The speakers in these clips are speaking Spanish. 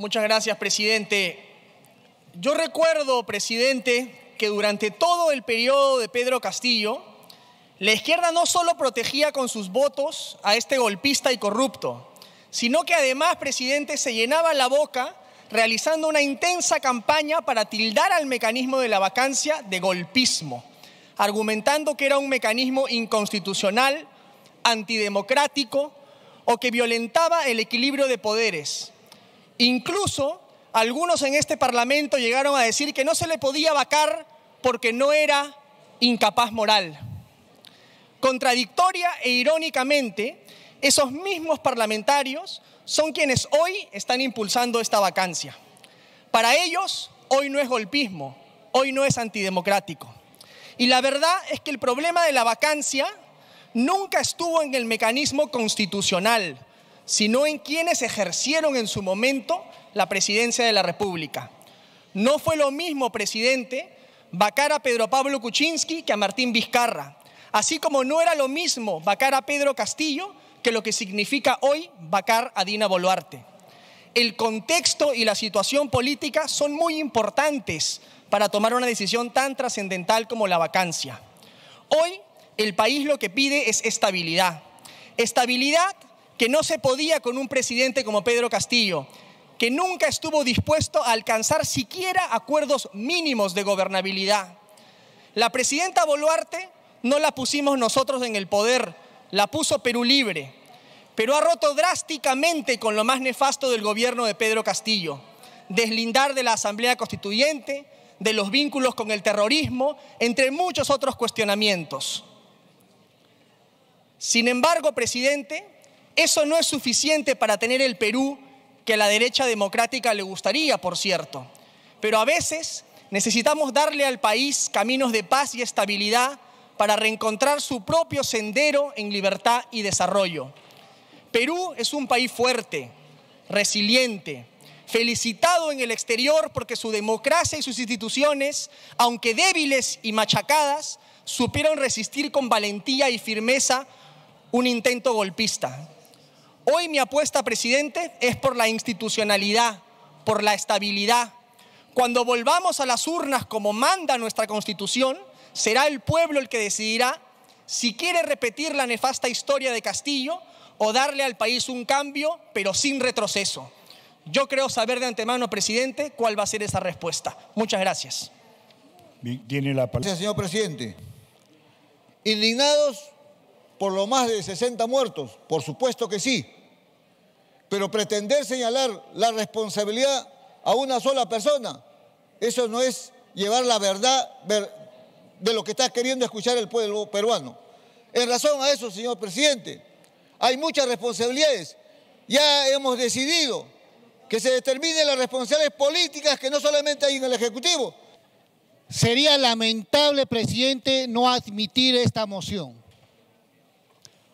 Muchas gracias, presidente. Yo recuerdo, presidente, que durante todo el periodo de Pedro Castillo, la izquierda no solo protegía con sus votos a este golpista y corrupto, sino que además, presidente, se llenaba la boca realizando una intensa campaña para tildar al mecanismo de la vacancia de golpismo, argumentando que era un mecanismo inconstitucional, antidemocrático o que violentaba el equilibrio de poderes, Incluso algunos en este Parlamento llegaron a decir que no se le podía vacar porque no era incapaz moral. Contradictoria e irónicamente, esos mismos parlamentarios son quienes hoy están impulsando esta vacancia. Para ellos, hoy no es golpismo, hoy no es antidemocrático. Y la verdad es que el problema de la vacancia nunca estuvo en el mecanismo constitucional, sino en quienes ejercieron en su momento la presidencia de la República. No fue lo mismo, presidente, vacar a Pedro Pablo Kuczynski que a Martín Vizcarra, así como no era lo mismo vacar a Pedro Castillo que lo que significa hoy vacar a Dina Boluarte. El contexto y la situación política son muy importantes para tomar una decisión tan trascendental como la vacancia. Hoy el país lo que pide es estabilidad. Estabilidad que no se podía con un presidente como Pedro Castillo, que nunca estuvo dispuesto a alcanzar siquiera acuerdos mínimos de gobernabilidad. La presidenta Boluarte no la pusimos nosotros en el poder, la puso Perú Libre, pero ha roto drásticamente con lo más nefasto del gobierno de Pedro Castillo, deslindar de la Asamblea Constituyente, de los vínculos con el terrorismo, entre muchos otros cuestionamientos. Sin embargo, presidente, eso no es suficiente para tener el Perú que la derecha democrática le gustaría, por cierto. Pero a veces necesitamos darle al país caminos de paz y estabilidad para reencontrar su propio sendero en libertad y desarrollo. Perú es un país fuerte, resiliente, felicitado en el exterior porque su democracia y sus instituciones, aunque débiles y machacadas, supieron resistir con valentía y firmeza un intento golpista. Hoy mi apuesta, presidente, es por la institucionalidad, por la estabilidad. Cuando volvamos a las urnas como manda nuestra constitución, será el pueblo el que decidirá si quiere repetir la nefasta historia de Castillo o darle al país un cambio, pero sin retroceso. Yo creo saber de antemano, presidente, cuál va a ser esa respuesta. Muchas gracias. Tiene la palabra. Gracias, señor presidente. Indignados por lo más de 60 muertos, por supuesto que sí. Pero pretender señalar la responsabilidad a una sola persona, eso no es llevar la verdad de lo que está queriendo escuchar el pueblo peruano. En razón a eso, señor presidente, hay muchas responsabilidades. Ya hemos decidido que se determinen las responsabilidades políticas que no solamente hay en el Ejecutivo. Sería lamentable, presidente, no admitir esta moción,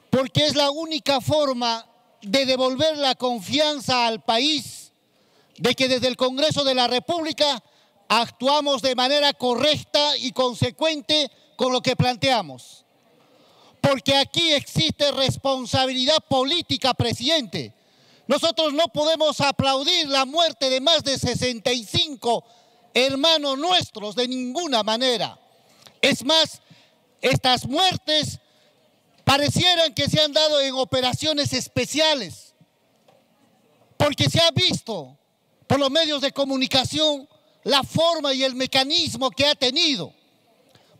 porque es la única forma de devolver la confianza al país de que desde el Congreso de la República actuamos de manera correcta y consecuente con lo que planteamos. Porque aquí existe responsabilidad política, presidente. Nosotros no podemos aplaudir la muerte de más de 65 hermanos nuestros de ninguna manera. Es más, estas muertes parecieran que se han dado en operaciones especiales, porque se ha visto por los medios de comunicación la forma y el mecanismo que ha tenido.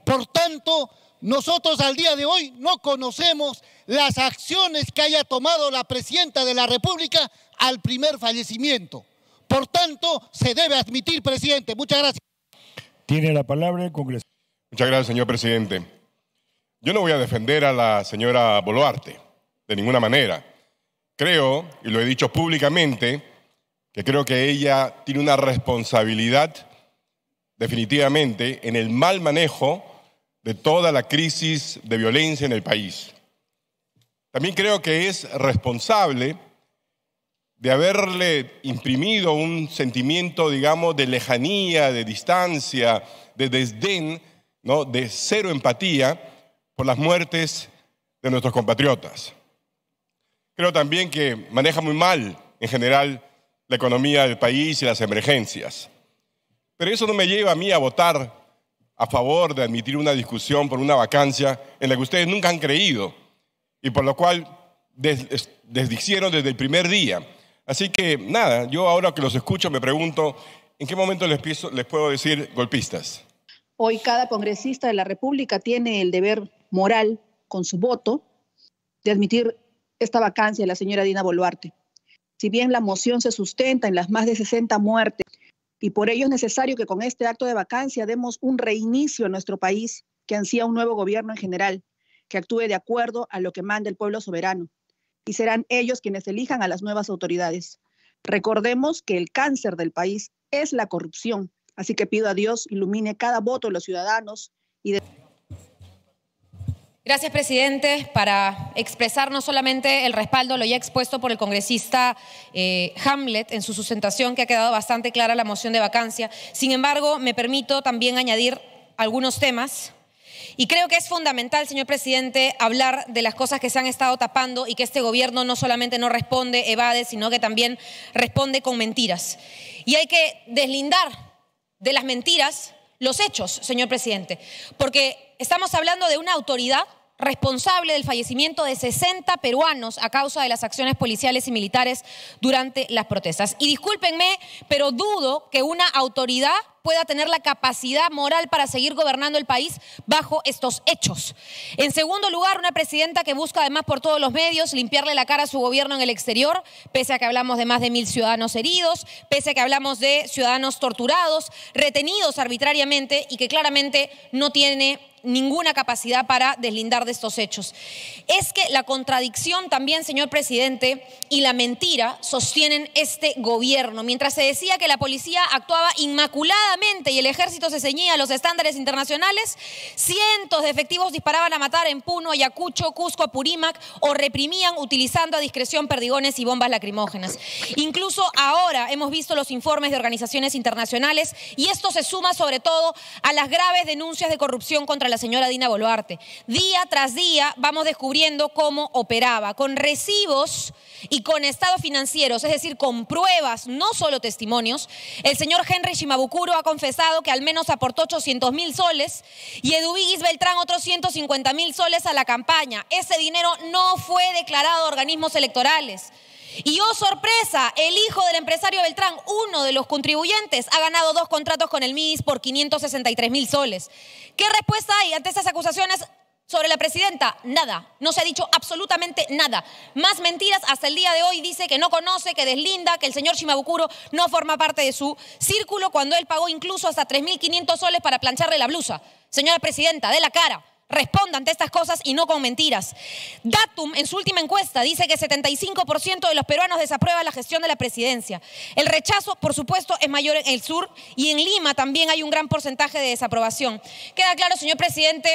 Por tanto, nosotros al día de hoy no conocemos las acciones que haya tomado la presidenta de la República al primer fallecimiento. Por tanto, se debe admitir, presidente. Muchas gracias. Tiene la palabra el Congreso. Muchas gracias, señor presidente. Yo no voy a defender a la señora Boluarte, de ninguna manera. Creo, y lo he dicho públicamente, que creo que ella tiene una responsabilidad definitivamente en el mal manejo de toda la crisis de violencia en el país. También creo que es responsable de haberle imprimido un sentimiento, digamos, de lejanía, de distancia, de desdén, de cero empatía por las muertes de nuestros compatriotas. Creo también que maneja muy mal, en general, la economía del país y las emergencias. Pero eso no me lleva a mí a votar a favor de admitir una discusión por una vacancia en la que ustedes nunca han creído y por lo cual desdicieron desde el primer día. Así que nada, yo ahora que los escucho me pregunto, ¿en qué momento les puedo decir golpistas? Hoy cada congresista de la República tiene el deber moral con su voto de admitir esta vacancia de la señora Dina Boluarte. Si bien la moción se sustenta en las más de 60 muertes y por ello es necesario que con este acto de vacancia demos un reinicio a nuestro país que ansía un nuevo gobierno en general, que actúe de acuerdo a lo que manda el pueblo soberano. Y serán ellos quienes elijan a las nuevas autoridades. Recordemos que el cáncer del país es la corrupción, así que pido a Dios ilumine cada voto de los ciudadanos y de... Gracias, presidente, para expresar no solamente el respaldo, lo ya expuesto por el congresista eh, Hamlet en su sustentación, que ha quedado bastante clara la moción de vacancia. Sin embargo, me permito también añadir algunos temas. Y creo que es fundamental, señor presidente, hablar de las cosas que se han estado tapando y que este gobierno no solamente no responde, evade, sino que también responde con mentiras. Y hay que deslindar de las mentiras los hechos, señor presidente, porque estamos hablando de una autoridad responsable del fallecimiento de 60 peruanos a causa de las acciones policiales y militares durante las protestas. Y discúlpenme, pero dudo que una autoridad pueda tener la capacidad moral para seguir gobernando el país bajo estos hechos. En segundo lugar, una presidenta que busca además por todos los medios limpiarle la cara a su gobierno en el exterior, pese a que hablamos de más de mil ciudadanos heridos, pese a que hablamos de ciudadanos torturados, retenidos arbitrariamente y que claramente no tiene ninguna capacidad para deslindar de estos hechos. Es que la contradicción también, señor presidente, y la mentira sostienen este gobierno. Mientras se decía que la policía actuaba inmaculadamente y el ejército se ceñía a los estándares internacionales, cientos de efectivos disparaban a matar en Puno, Ayacucho, Cusco, Apurímac o reprimían utilizando a discreción perdigones y bombas lacrimógenas. Incluso ahora hemos visto los informes de organizaciones internacionales y esto se suma sobre todo a las graves denuncias de corrupción contra la señora Dina Boluarte. Día tras día vamos descubriendo cómo operaba, con recibos y con estados financieros, es decir, con pruebas, no solo testimonios. El señor Henry Shimabukuro ha confesado que al menos aportó 800 mil soles y Eduvigis Beltrán otros 150 mil soles a la campaña. Ese dinero no fue declarado a organismos electorales. Y oh sorpresa, el hijo del empresario Beltrán, uno de los contribuyentes, ha ganado dos contratos con el MIS por 563 mil soles. ¿Qué respuesta hay ante esas acusaciones sobre la presidenta? Nada, no se ha dicho absolutamente nada. Más mentiras hasta el día de hoy, dice que no conoce, que deslinda, que el señor Shimabukuro no forma parte de su círculo cuando él pagó incluso hasta 3.500 soles para plancharle la blusa. Señora presidenta, de la cara. Responda ante estas cosas y no con mentiras. Datum, en su última encuesta, dice que 75% de los peruanos desaprueba la gestión de la presidencia. El rechazo, por supuesto, es mayor en el sur y en Lima también hay un gran porcentaje de desaprobación. Queda claro, señor presidente,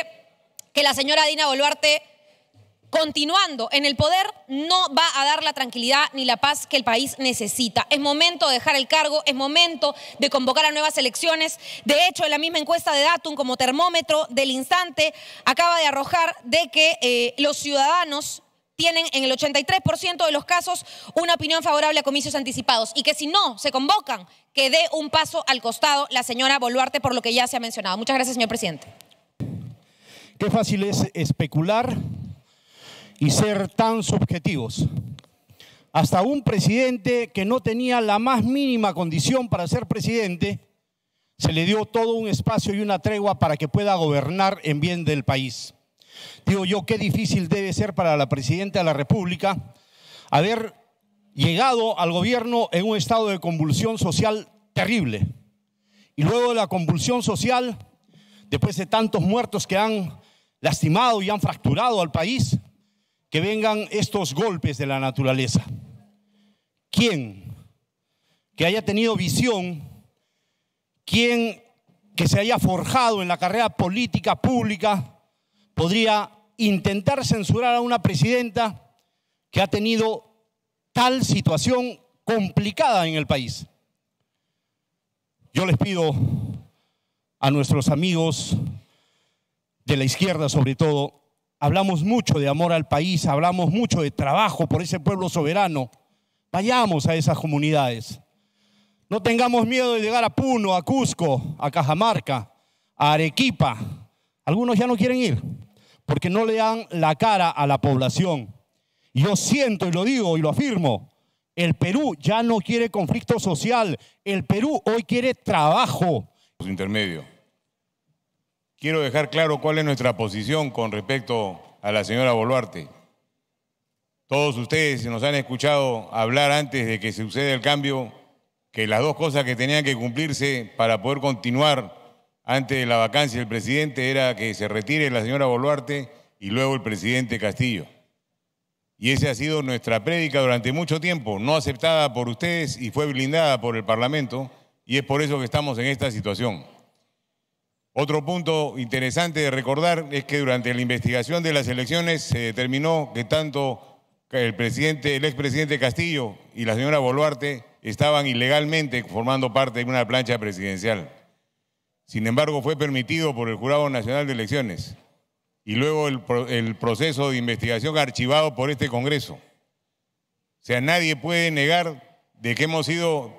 que la señora Dina Boluarte continuando en el poder no va a dar la tranquilidad ni la paz que el país necesita. Es momento de dejar el cargo, es momento de convocar a nuevas elecciones. De hecho, en la misma encuesta de Datum como termómetro del instante acaba de arrojar de que eh, los ciudadanos tienen en el 83% de los casos una opinión favorable a comicios anticipados y que si no se convocan, que dé un paso al costado la señora Boluarte por lo que ya se ha mencionado. Muchas gracias, señor presidente. Qué fácil es especular, y ser tan subjetivos. Hasta un presidente que no tenía la más mínima condición para ser presidente, se le dio todo un espacio y una tregua para que pueda gobernar en bien del país. Digo yo, qué difícil debe ser para la presidenta de la República haber llegado al gobierno en un estado de convulsión social terrible. Y luego de la convulsión social, después de tantos muertos que han lastimado y han fracturado al país, que vengan estos golpes de la naturaleza. ¿Quién que haya tenido visión? ¿Quién que se haya forjado en la carrera política pública podría intentar censurar a una presidenta que ha tenido tal situación complicada en el país? Yo les pido a nuestros amigos de la izquierda sobre todo Hablamos mucho de amor al país, hablamos mucho de trabajo por ese pueblo soberano. Vayamos a esas comunidades. No tengamos miedo de llegar a Puno, a Cusco, a Cajamarca, a Arequipa. Algunos ya no quieren ir porque no le dan la cara a la población. Yo siento y lo digo y lo afirmo, el Perú ya no quiere conflicto social, el Perú hoy quiere trabajo. Intermedio quiero dejar claro cuál es nuestra posición con respecto a la señora Boluarte. Todos ustedes nos han escuchado hablar antes de que suceda el cambio que las dos cosas que tenían que cumplirse para poder continuar antes de la vacancia del presidente era que se retire la señora Boluarte y luego el presidente Castillo. Y esa ha sido nuestra prédica durante mucho tiempo, no aceptada por ustedes y fue blindada por el Parlamento, y es por eso que estamos en esta situación. Otro punto interesante de recordar es que durante la investigación de las elecciones se determinó que tanto el presidente, el expresidente Castillo y la señora Boluarte estaban ilegalmente formando parte de una plancha presidencial. Sin embargo, fue permitido por el Jurado Nacional de Elecciones y luego el, el proceso de investigación archivado por este Congreso. O sea, nadie puede negar de que hemos sido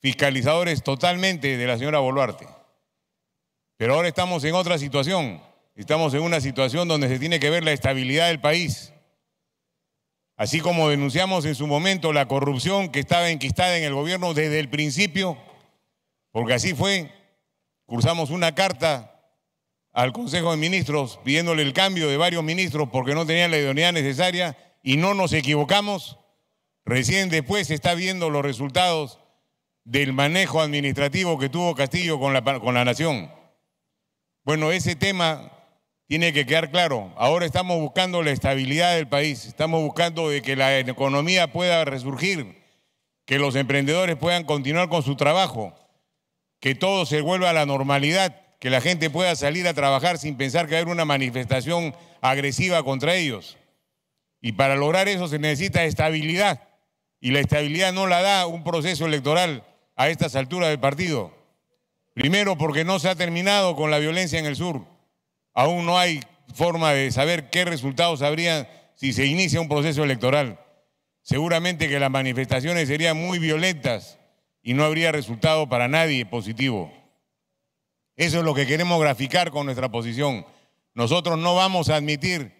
fiscalizadores totalmente de la señora Boluarte. Pero ahora estamos en otra situación. Estamos en una situación donde se tiene que ver la estabilidad del país. Así como denunciamos en su momento la corrupción que estaba enquistada en el gobierno desde el principio, porque así fue, cursamos una carta al Consejo de Ministros pidiéndole el cambio de varios ministros porque no tenían la idoneidad necesaria y no nos equivocamos. Recién después se está viendo los resultados del manejo administrativo que tuvo Castillo con la, con la nación. Bueno, ese tema tiene que quedar claro. Ahora estamos buscando la estabilidad del país, estamos buscando de que la economía pueda resurgir, que los emprendedores puedan continuar con su trabajo, que todo se vuelva a la normalidad, que la gente pueda salir a trabajar sin pensar que hay una manifestación agresiva contra ellos. Y para lograr eso se necesita estabilidad. Y la estabilidad no la da un proceso electoral a estas alturas del partido. Primero, porque no se ha terminado con la violencia en el sur. Aún no hay forma de saber qué resultados habría si se inicia un proceso electoral. Seguramente que las manifestaciones serían muy violentas y no habría resultado para nadie positivo. Eso es lo que queremos graficar con nuestra posición. Nosotros no vamos a admitir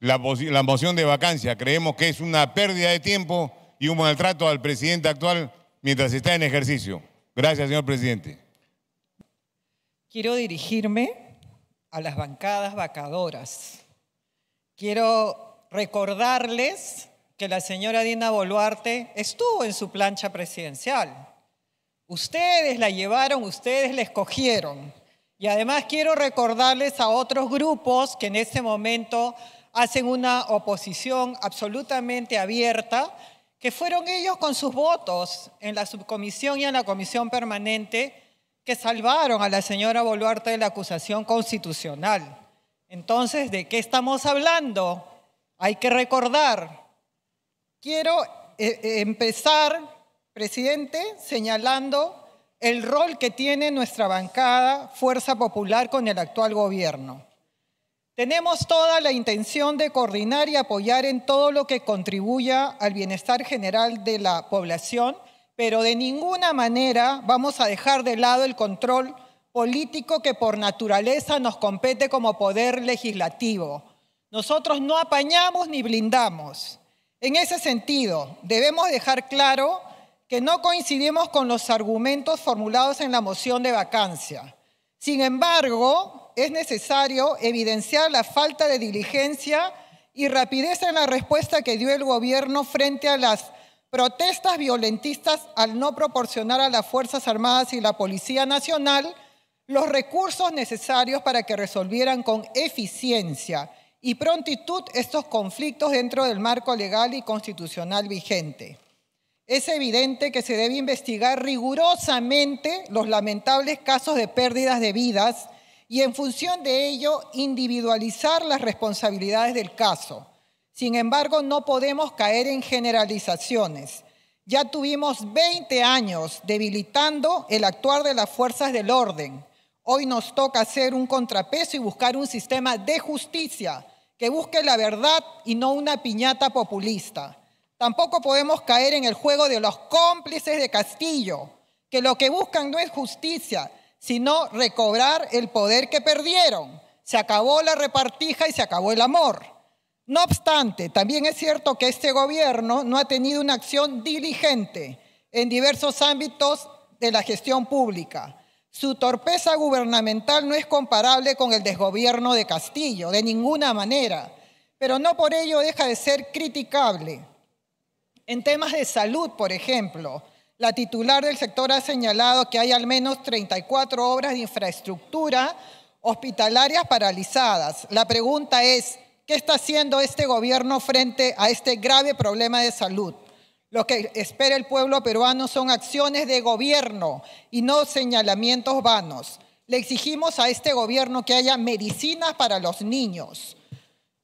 la, la moción de vacancia. Creemos que es una pérdida de tiempo y un maltrato al presidente actual mientras está en ejercicio. Gracias, señor presidente quiero dirigirme a las bancadas vacadoras. Quiero recordarles que la señora Dina Boluarte estuvo en su plancha presidencial. Ustedes la llevaron, ustedes la escogieron. Y además quiero recordarles a otros grupos que en este momento hacen una oposición absolutamente abierta, que fueron ellos con sus votos en la subcomisión y en la comisión permanente que salvaron a la señora Boluarte de la acusación constitucional. Entonces, ¿de qué estamos hablando? Hay que recordar. Quiero eh, eh, empezar, presidente, señalando el rol que tiene nuestra bancada Fuerza Popular con el actual gobierno. Tenemos toda la intención de coordinar y apoyar en todo lo que contribuya al bienestar general de la población pero de ninguna manera vamos a dejar de lado el control político que por naturaleza nos compete como poder legislativo. Nosotros no apañamos ni blindamos. En ese sentido, debemos dejar claro que no coincidimos con los argumentos formulados en la moción de vacancia. Sin embargo, es necesario evidenciar la falta de diligencia y rapidez en la respuesta que dio el gobierno frente a las protestas violentistas al no proporcionar a las Fuerzas Armadas y la Policía Nacional los recursos necesarios para que resolvieran con eficiencia y prontitud estos conflictos dentro del marco legal y constitucional vigente. Es evidente que se debe investigar rigurosamente los lamentables casos de pérdidas de vidas y en función de ello individualizar las responsabilidades del caso. Sin embargo, no podemos caer en generalizaciones. Ya tuvimos 20 años debilitando el actuar de las fuerzas del orden. Hoy nos toca hacer un contrapeso y buscar un sistema de justicia que busque la verdad y no una piñata populista. Tampoco podemos caer en el juego de los cómplices de Castillo, que lo que buscan no es justicia, sino recobrar el poder que perdieron. Se acabó la repartija y se acabó el amor. No obstante, también es cierto que este gobierno no ha tenido una acción diligente en diversos ámbitos de la gestión pública. Su torpeza gubernamental no es comparable con el desgobierno de Castillo, de ninguna manera, pero no por ello deja de ser criticable. En temas de salud, por ejemplo, la titular del sector ha señalado que hay al menos 34 obras de infraestructura hospitalarias paralizadas. La pregunta es, ¿Qué está haciendo este gobierno frente a este grave problema de salud? Lo que espera el pueblo peruano son acciones de gobierno y no señalamientos vanos. Le exigimos a este gobierno que haya medicinas para los niños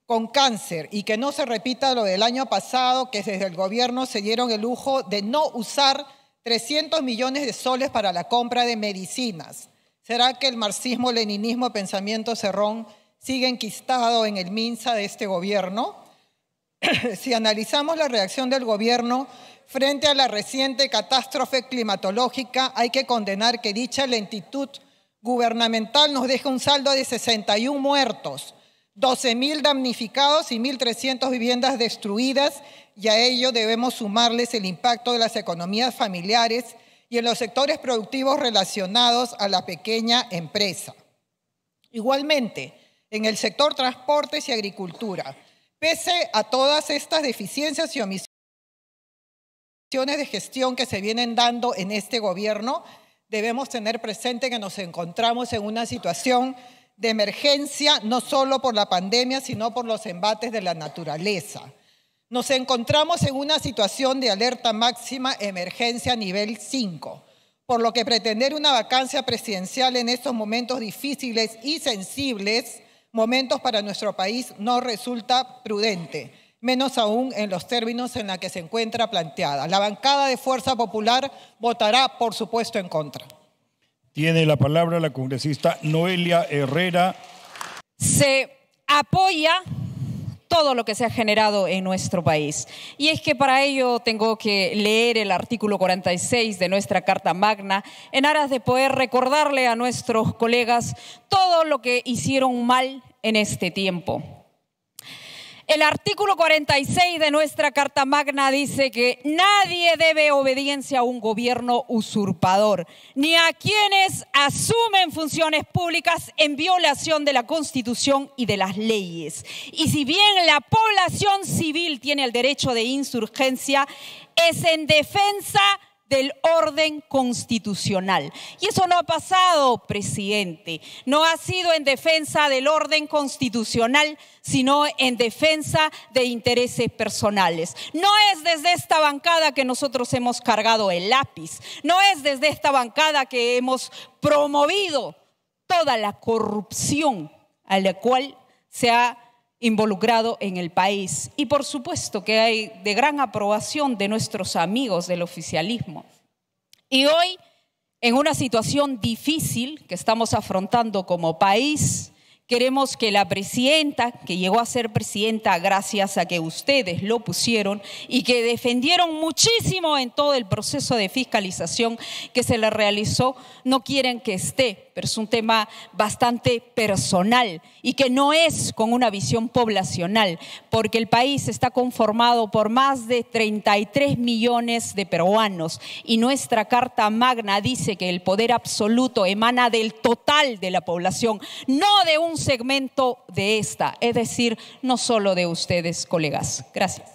con cáncer y que no se repita lo del año pasado, que desde el gobierno se dieron el lujo de no usar 300 millones de soles para la compra de medicinas. ¿Será que el marxismo-leninismo, pensamiento cerrón, sigue enquistado en el MINSA de este gobierno, si analizamos la reacción del gobierno frente a la reciente catástrofe climatológica, hay que condenar que dicha lentitud gubernamental nos deja un saldo de 61 muertos, 12.000 damnificados y 1.300 viviendas destruidas y a ello debemos sumarles el impacto de las economías familiares y en los sectores productivos relacionados a la pequeña empresa. Igualmente, en el sector transportes y agricultura. Pese a todas estas deficiencias y omisiones de gestión que se vienen dando en este gobierno, debemos tener presente que nos encontramos en una situación de emergencia, no solo por la pandemia, sino por los embates de la naturaleza. Nos encontramos en una situación de alerta máxima, emergencia nivel 5, por lo que pretender una vacancia presidencial en estos momentos difíciles y sensibles momentos para nuestro país no resulta prudente, menos aún en los términos en los que se encuentra planteada. La bancada de Fuerza Popular votará, por supuesto, en contra. Tiene la palabra la congresista Noelia Herrera. Se apoya todo lo que se ha generado en nuestro país. Y es que para ello tengo que leer el artículo 46 de nuestra Carta Magna en aras de poder recordarle a nuestros colegas todo lo que hicieron mal en este tiempo. El artículo 46 de nuestra Carta Magna dice que nadie debe obediencia a un gobierno usurpador, ni a quienes asumen funciones públicas en violación de la Constitución y de las leyes. Y si bien la población civil tiene el derecho de insurgencia, es en defensa del orden constitucional. Y eso no ha pasado, presidente. No ha sido en defensa del orden constitucional, sino en defensa de intereses personales. No es desde esta bancada que nosotros hemos cargado el lápiz. No es desde esta bancada que hemos promovido toda la corrupción a la cual se ha involucrado en el país. Y por supuesto que hay de gran aprobación de nuestros amigos del oficialismo. Y hoy, en una situación difícil que estamos afrontando como país, queremos que la presidenta, que llegó a ser presidenta gracias a que ustedes lo pusieron y que defendieron muchísimo en todo el proceso de fiscalización que se le realizó, no quieren que esté pero es un tema bastante personal y que no es con una visión poblacional, porque el país está conformado por más de 33 millones de peruanos y nuestra Carta Magna dice que el poder absoluto emana del total de la población, no de un segmento de esta, es decir, no solo de ustedes, colegas. Gracias.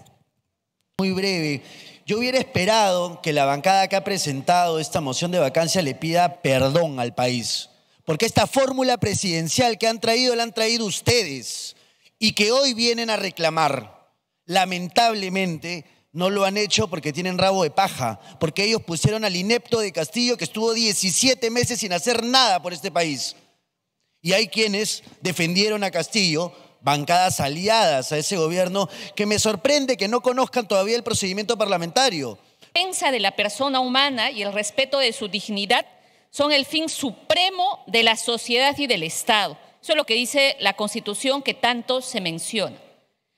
Muy breve. Yo hubiera esperado que la bancada que ha presentado esta moción de vacancia le pida perdón al país porque esta fórmula presidencial que han traído la han traído ustedes y que hoy vienen a reclamar. Lamentablemente no lo han hecho porque tienen rabo de paja, porque ellos pusieron al inepto de Castillo que estuvo 17 meses sin hacer nada por este país. Y hay quienes defendieron a Castillo, bancadas aliadas a ese gobierno, que me sorprende que no conozcan todavía el procedimiento parlamentario. defensa de la persona humana y el respeto de su dignidad son el fin supremo de la sociedad y del Estado. Eso es lo que dice la Constitución que tanto se menciona.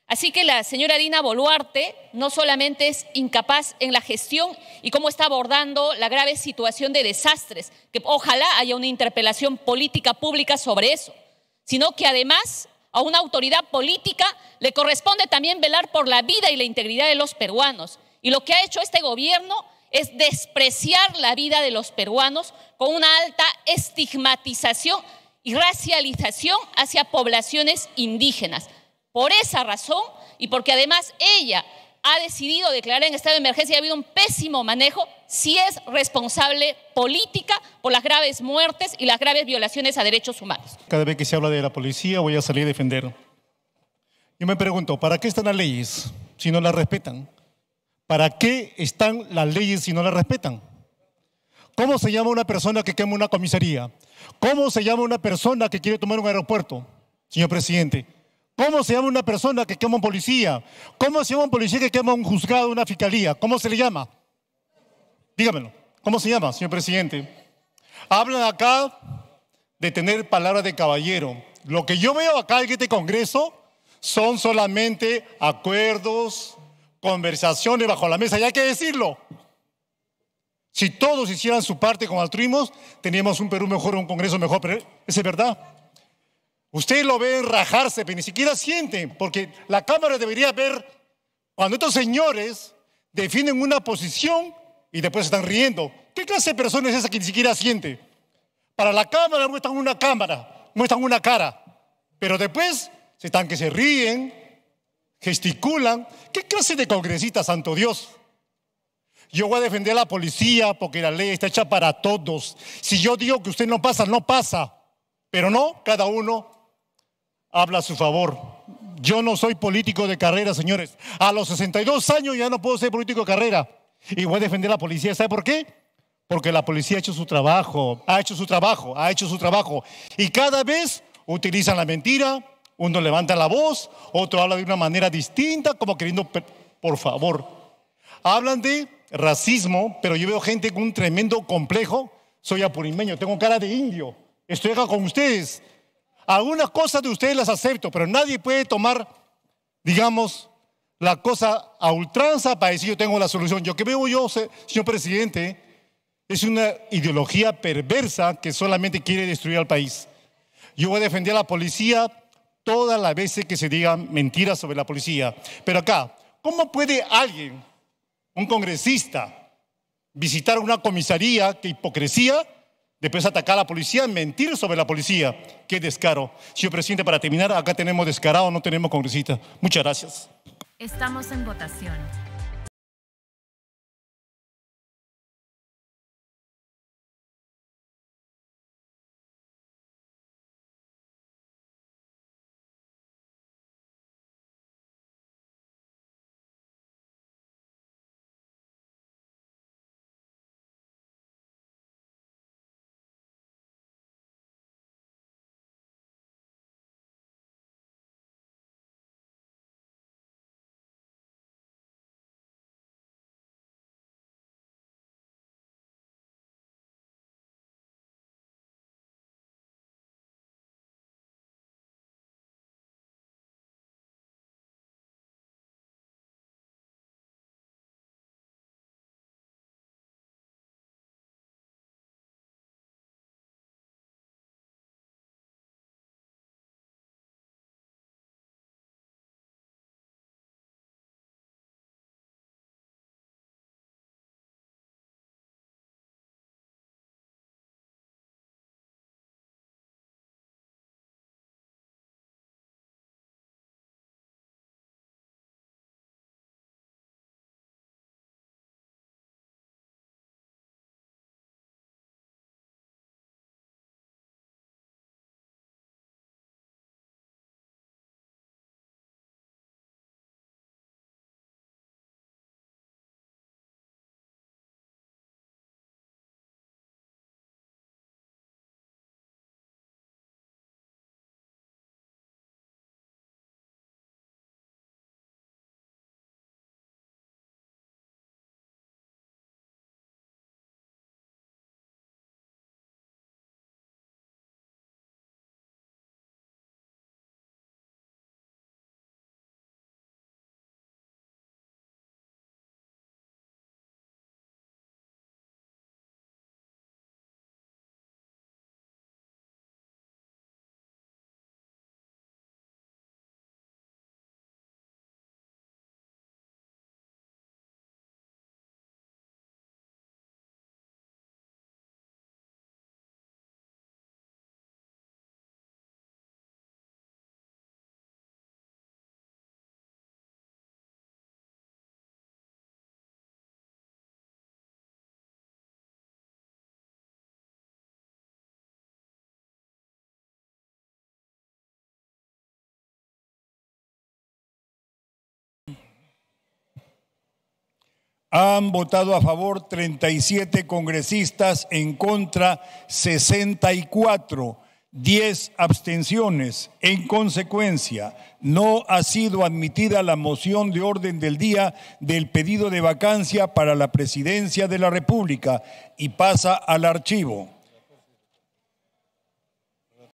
Así que la señora Dina Boluarte no solamente es incapaz en la gestión y cómo está abordando la grave situación de desastres, que ojalá haya una interpelación política pública sobre eso, sino que además a una autoridad política le corresponde también velar por la vida y la integridad de los peruanos. Y lo que ha hecho este gobierno es despreciar la vida de los peruanos con una alta estigmatización y racialización hacia poblaciones indígenas. Por esa razón y porque además ella ha decidido declarar en estado de emergencia y ha habido un pésimo manejo, si es responsable política por las graves muertes y las graves violaciones a derechos humanos. Cada vez que se habla de la policía voy a salir a defender. Yo me pregunto, ¿para qué están las leyes si no las respetan? ¿Para qué están las leyes si no las respetan? ¿Cómo se llama una persona que quema una comisaría? ¿Cómo se llama una persona que quiere tomar un aeropuerto, señor presidente? ¿Cómo se llama una persona que quema un policía? ¿Cómo se llama un policía que quema un juzgado, una fiscalía? ¿Cómo se le llama? Dígamelo. ¿Cómo se llama, señor presidente? Hablan acá de tener palabras de caballero. Lo que yo veo acá en este Congreso son solamente acuerdos, conversaciones bajo la mesa, y hay que decirlo. Si todos hicieran su parte con altruismo, teníamos un Perú mejor, un Congreso mejor, pero es verdad. Ustedes lo ven rajarse, pero ni siquiera sienten, porque la Cámara debería ver cuando estos señores definen una posición y después están riendo. ¿Qué clase de persona es esa que ni siquiera siente? Para la Cámara muestran una cámara, muestran una cara, pero después se están que se ríen, gesticulan. ¿Qué clase de congresista, santo Dios? Yo voy a defender a la policía porque la ley está hecha para todos. Si yo digo que usted no pasa, no pasa. Pero no, cada uno habla a su favor. Yo no soy político de carrera, señores. A los 62 años ya no puedo ser político de carrera. Y voy a defender a la policía. ¿Sabe por qué? Porque la policía ha hecho su trabajo, ha hecho su trabajo, ha hecho su trabajo. Y cada vez utilizan la mentira, uno levanta la voz, otro habla de una manera distinta, como queriendo, por favor. Hablan de racismo, pero yo veo gente con un tremendo complejo. Soy apurimeño, tengo cara de indio, estoy acá con ustedes. Algunas cosas de ustedes las acepto, pero nadie puede tomar, digamos, la cosa a ultranza para decir yo tengo la solución. Yo que veo yo, señor presidente, es una ideología perversa que solamente quiere destruir al país. Yo voy a defender a la policía, todas las veces que se digan mentiras sobre la policía. Pero acá, ¿cómo puede alguien, un congresista, visitar una comisaría que hipocresía, después atacar a la policía, mentir sobre la policía? Qué descaro. Señor presidente, para terminar, acá tenemos descarado, no tenemos congresista. Muchas gracias. Estamos en votación. Han votado a favor 37 congresistas, en contra 64, 10 abstenciones. En consecuencia, no ha sido admitida la moción de orden del día del pedido de vacancia para la presidencia de la República y pasa al archivo.